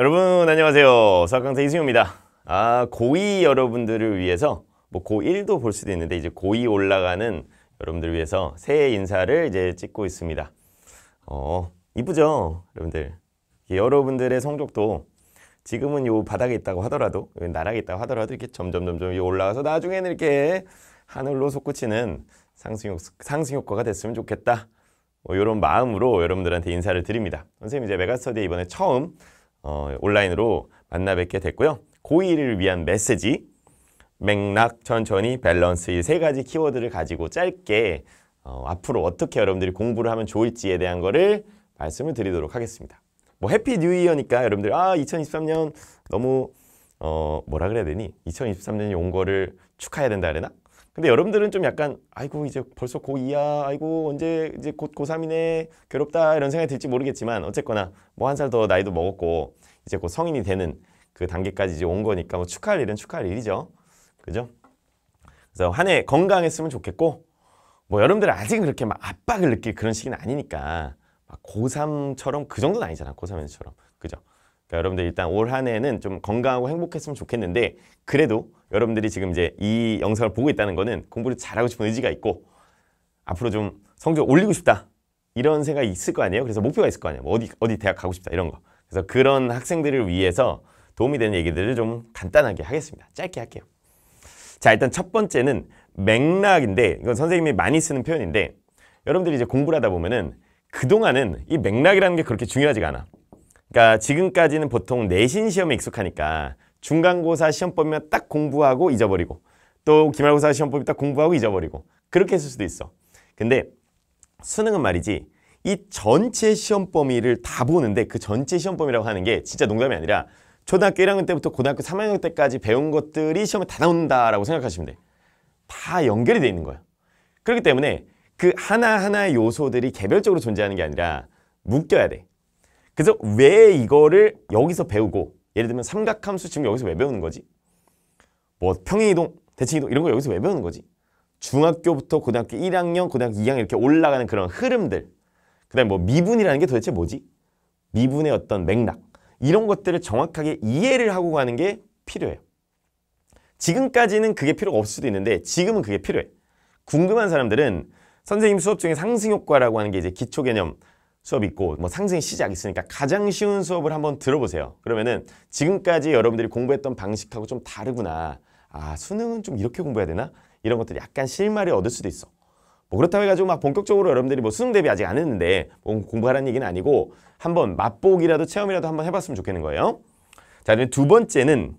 여러분 안녕하세요 수학강사 이승용입니다아 고2 여러분들을 위해서 뭐 고1도 볼 수도 있는데 이제 고2 올라가는 여러분들을 위해서 새해 인사를 이제 찍고 있습니다 어 이쁘죠 여러분들 여러분들의 성적도 지금은 요 바닥에 있다고 하더라도 나락에 있다고 하더라도 이렇게 점점점점 올라가서 나중에는 이렇게 하늘로 솟구치는 상승, 효, 상승 효과가 됐으면 좋겠다 뭐 이런 마음으로 여러분들한테 인사를 드립니다 선생님 이제 메가스터디 이번에 처음 어, 온라인으로 만나 뵙게 됐고요. 고2를 위한 메시지, 맥락, 천천히, 밸런스 이 세 가지 키워드를 가지고 짧게 어, 앞으로 어떻게 여러분들이 공부를 하면 좋을지에 대한 거를 말씀을 드리도록 하겠습니다. 뭐 해피 뉴 이어니까 여러분들 아 2023년 너무 어 뭐라 그래야 되니 2023년이 온 거를 축하해야 된다 그래나 근데 여러분들은 좀 약간 아이고 이제 벌써 고2야 아이고 언제 이제 곧 고3이네 괴롭다 이런 생각이 들지 모르겠지만 어쨌거나 뭐 한 살 더 나이도 먹었고 이제 곧 성인이 되는 그 단계까지 이제 온 거니까 뭐 축하할 일은 축하할 일이죠 그죠? 그래서 한 해 건강했으면 좋겠고 뭐 여러분들 아직 은 그렇게 막 압박을 느낄 그런 시기는 아니니까 막 고3처럼 그 정도는 아니잖아 고3 연수처럼 그죠? 그러니까 여러분들 일단 올 한 해는 좀 건강하고 행복했으면 좋겠는데 그래도 여러분들이 지금 이제 이 영상을 보고 있다는 거는 공부를 잘하고 싶은 의지가 있고 앞으로 좀 성적 올리고 싶다 이런 생각이 있을 거 아니에요. 그래서 목표가 있을 거 아니에요. 뭐 어디 어디 대학 가고 싶다 이런 거. 그래서 그런 학생들을 위해서 도움이 되는 얘기들을 좀 간단하게 하겠습니다. 짧게 할게요. 자 일단 첫 번째는 맥락인데 이건 선생님이 많이 쓰는 표현인데 여러분들이 이제 공부를 하다 보면은 그동안은 이 맥락이라는 게 그렇게 중요하지가 않아. 그러니까 지금까지는 보통 내신 시험에 익숙하니까 중간고사 시험 보면 딱 공부하고 잊어버리고 또 기말고사 시험 보면 딱 공부하고 잊어버리고 그렇게 했을 수도 있어. 근데 수능은 말이지 이 전체 시험 범위를 다 보는데 그 전체 시험 범위라고 하는 게 진짜 농담이 아니라 초등학교 1학년 때부터 고등학교 3학년 때까지 배운 것들이 시험에 다 나온다라고 생각하시면 돼. 다 연결이 돼 있는 거예요. 그렇기 때문에 그 하나하나의 요소들이 개별적으로 존재하는 게 아니라 묶여야 돼. 그래서 왜 이거를 여기서 배우고 예를 들면 삼각함수 지금 여기서 왜 배우는 거지? 뭐 평행이동, 대칭이동 이런 거 여기서 왜 배우는 거지? 중학교부터 고등학교 1학년, 고등학교 2학년 이렇게 올라가는 그런 흐름들 그 다음에 뭐 미분이라는 게 도대체 뭐지? 미분의 어떤 맥락 이런 것들을 정확하게 이해를 하고 가는 게 필요해요. 지금까지는 그게 필요가 없을 수도 있는데 지금은 그게 필요해. 궁금한 사람들은 선생님 수업 중에 상승효과라고 하는 게 이제 기초 개념 수업이 있고 뭐상승 시작 있으니까 가장 쉬운 수업을 한번 들어보세요. 그러면은 지금까지 여러분들이 공부했던 방식하고 좀 다르구나. 아 수능은 좀 이렇게 공부해야 되나? 이런 것들이 약간 실마리 얻을 수도 있어. 뭐 그렇다고 해가지고 막 본격적으로 여러분들이 뭐 수능 대비 아직 안 했는데 뭐 공부하라는 얘기는 아니고 한번 맛보기라도 체험이라도 한번 해봤으면 좋겠는 거예요. 자, 두 번째는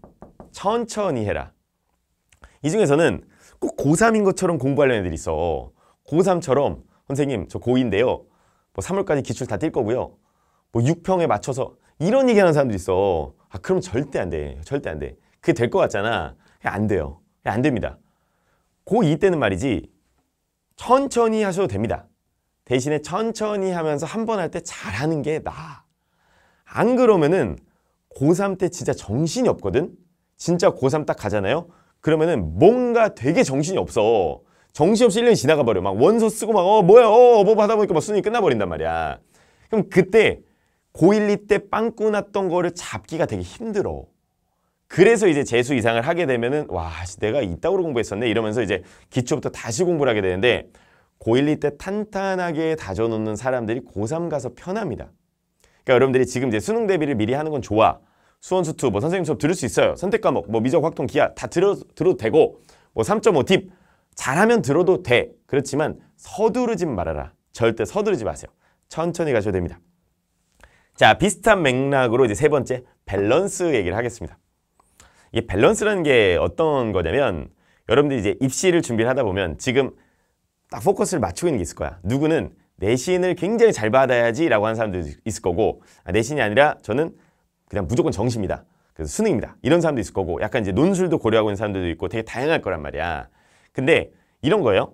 천천히 해라. 이 중에서는 꼭 고3인 것처럼 공부하려는 애들이 있어. 고3처럼 선생님 저 고2인데요. 뭐 3월까지 기출 다뛸 거고요. 뭐 6평에 맞춰서 이런 얘기하는 사람들 있어. 아 그럼 절대 안 돼. 절대 안 돼. 그게 될 것 같잖아. 예, 안 돼요. 예, 안 됩니다. 고2 때는 말이지 천천히 하셔도 됩니다. 대신에 천천히 하면서 한 번 할 때 잘하는 게 나아. 안 그러면은 고3 때 진짜 정신이 없거든? 진짜 고3 딱 가잖아요? 그러면은 뭔가 되게 정신이 없어. 정신없이 1년이 지나가 버려. 막 원서 쓰고 막 어 뭐야 어뭐 하다 보니까 막 뭐 수능이 끝나버린단 말이야. 그럼 그때 고1, 2때 빵꾸 났던 거를 잡기가 되게 힘들어. 그래서 이제 재수 이상을 하게 되면은 와 내가 이따구로 공부했었네 이러면서 이제 기초부터 다시 공부를 하게 되는데 고1, 2때 탄탄하게 다져놓는 사람들이 고3 가서 편합니다. 그러니까 여러분들이 지금 이제 수능 대비를 미리 하는 건 좋아. 수원수투 뭐 선생님 수업 들을 수 있어요. 선택과목 뭐 미적, 확통, 기하 다 들어, 들어도 되고 뭐3.5딥 잘하면 들어도 돼. 그렇지만 서두르지 말아라. 절대 서두르지 마세요. 천천히 가셔야 됩니다. 자, 비슷한 맥락으로 이제 세 번째 밸런스 얘기를 하겠습니다. 이 밸런스라는 게 어떤 거냐면 여러분들이 이제 입시를 준비를 하다 보면 지금 딱 포커스를 맞추고 있는 게 있을 거야. 누구는 내신을 굉장히 잘 받아야지 라고 하는 사람도 있을 거고 아, 내신이 아니라 저는 그냥 무조건 정시입니다. 그래서 수능입니다. 이런 사람도 있을 거고 약간 이제 논술도 고려하고 있는 사람들도 있고 되게 다양할 거란 말이야. 근데 이런 거예요.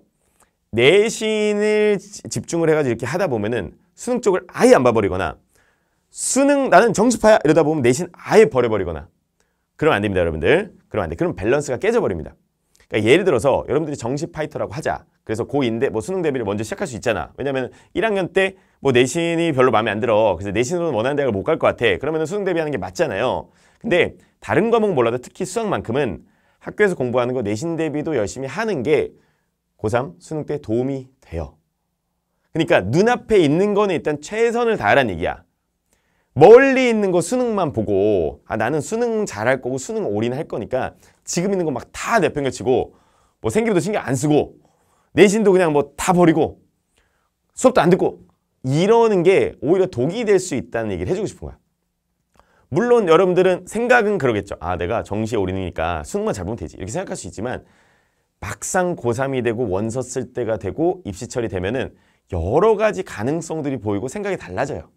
내신을 집중을 해가지고 이렇게 하다 보면은 수능 쪽을 아예 안 봐버리거나 수능 나는 정수파야 이러다 보면 내신 아예 버려버리거나 그러면 안 됩니다 여러분들 그러면 안돼 그럼 밸런스가 깨져버립니다 그러니까 예를 들어서 여러분들이 정시 파이터라고 하자 그래서 고인데 뭐 수능 대비를 먼저 시작할 수 있잖아 왜냐면 1학년 때 뭐 내신이 별로 마음에 안 들어 그래서 내신으로는 원하는 대학을 못 갈 것 같아 그러면 수능 대비하는 게 맞잖아요 근데 다른 과목 몰라도 특히 수학만큼은 학교에서 공부하는 거 내신 대비도 열심히 하는 게 고3 수능 때 도움이 돼요. 그러니까 눈앞에 있는 거는 일단 최선을 다하란 얘기야. 멀리 있는 거 수능만 보고 아 나는 수능 잘할 거고 수능 올인할 거니까 지금 있는 거 막 다 내팽겨치고 뭐 생기부도 신경 안 쓰고 내신도 그냥 뭐 다 버리고 수업도 안 듣고 이러는 게 오히려 독이 될 수 있다는 얘기를 해주고 싶은 거야. 물론 여러분들은 생각은 그러겠죠. 아 내가 정시에 오리니까 수능만 잘 보면 되지 이렇게 생각할 수 있지만 막상 고3이 되고 원서 쓸 때가 되고 입시철이 되면은 여러 가지 가능성들이 보이고 생각이 달라져요.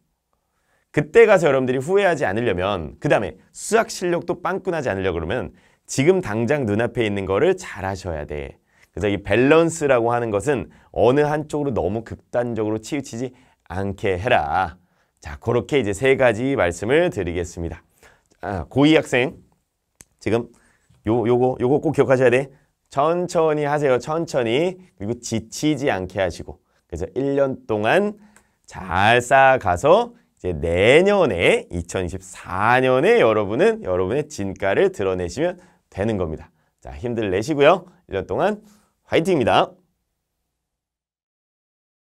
그때 가서 여러분들이 후회하지 않으려면 그 다음에 수학 실력도 빵꾸나지 않으려 그러면 지금 당장 눈앞에 있는 거를 잘 하셔야 돼. 그래서 이 밸런스라고 하는 것은 어느 한쪽으로 너무 극단적으로 치우치지 않게 해라. 자, 그렇게 이제 세 가지 말씀을 드리겠습니다. 아, 고2 학생 지금 요 요거 요거 꼭 기억하셔야 돼. 천천히 하세요. 천천히. 그리고 지치지 않게 하시고. 그래서 1년 동안 잘 쌓아가서 이제 내년에 2024년에 여러분은 여러분의 진가를 드러내시면 되는 겁니다. 자, 힘들 내시고요. 1년 동안 화이팅입니다.